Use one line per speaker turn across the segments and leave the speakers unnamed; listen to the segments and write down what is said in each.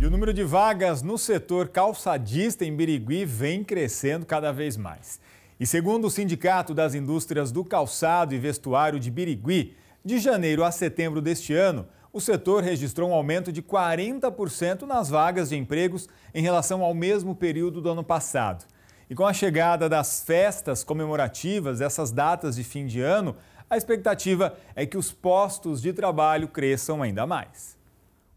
E o número de vagas no setor calçadista em Birigui vem crescendo cada vez mais. E segundo o Sindicato das Indústrias do Calçado e Vestuário de Birigui, de janeiro a setembro deste ano, o setor registrou um aumento de 40% nas vagas de empregos em relação ao mesmo período do ano passado. E com a chegada das festas comemorativas, essas datas de fim de ano, a expectativa é que os postos de trabalho cresçam ainda mais.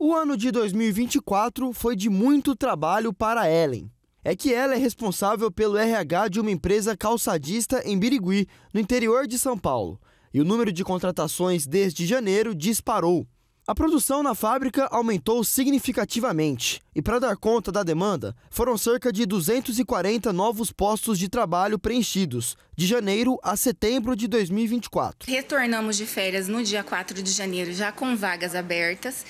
O ano de 2024 foi de muito trabalho para Ellen. É que ela é responsável pelo RH de uma empresa calçadista em Birigui, no interior de São Paulo, e o número de contratações desde janeiro disparou. A produção na fábrica aumentou significativamente e, para dar conta da demanda, foram cerca de 240 novos postos de trabalho preenchidos, de janeiro a setembro de 2024.
Retornamos de férias no dia 4 de janeiro, já com vagas abertas,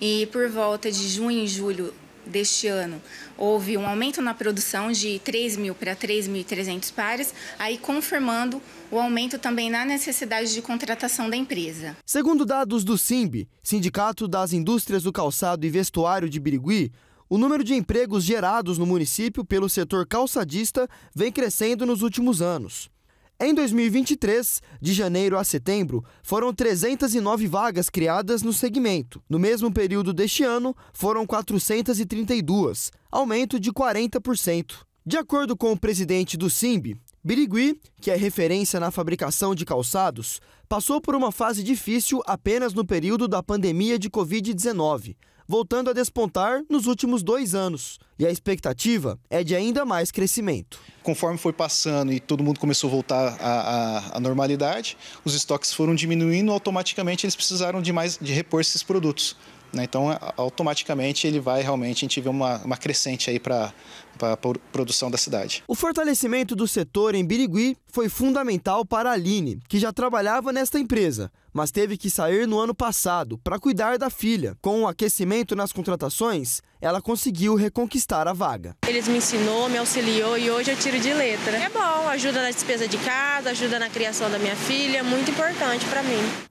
e por volta de junho e julho deste ano, houve um aumento na produção de 3 mil para 3.300 pares, aí confirmando o aumento também na necessidade de contratação da empresa.
Segundo dados do SIMB, Sindicato das Indústrias do Calçado e Vestuário de Birigui, o número de empregos gerados no município pelo setor calçadista vem crescendo nos últimos anos. Em 2023, de janeiro a setembro, foram 309 vagas criadas no segmento. No mesmo período deste ano, foram 432, aumento de 40%. De acordo com o presidente do CIMB, Birigui, que é referência na fabricação de calçados, passou por uma fase difícil apenas no período da pandemia de Covid-19, voltando a despontar nos últimos dois anos. E a expectativa é de ainda mais crescimento. Conforme foi
passando e todo mundo começou a voltar à, à, à normalidade, os estoques foram diminuindo, automaticamente eles precisaram de mais de repor esses produtos. Né? Então, automaticamente, ele vai realmente, a gente vê uma, uma crescente aí para a produção da cidade.
O fortalecimento do setor em Birigui foi fundamental para a Aline, que já trabalhava nesta empresa, mas teve que sair no ano passado para cuidar da filha. Com o aquecimento nas contratações, ela conseguiu reconquistar a vaga.
Eles me ensinou, me auxiliou e hoje eu tiro de letra. É bom, ajuda na despesa de casa, ajuda na criação da minha filha, muito importante para mim.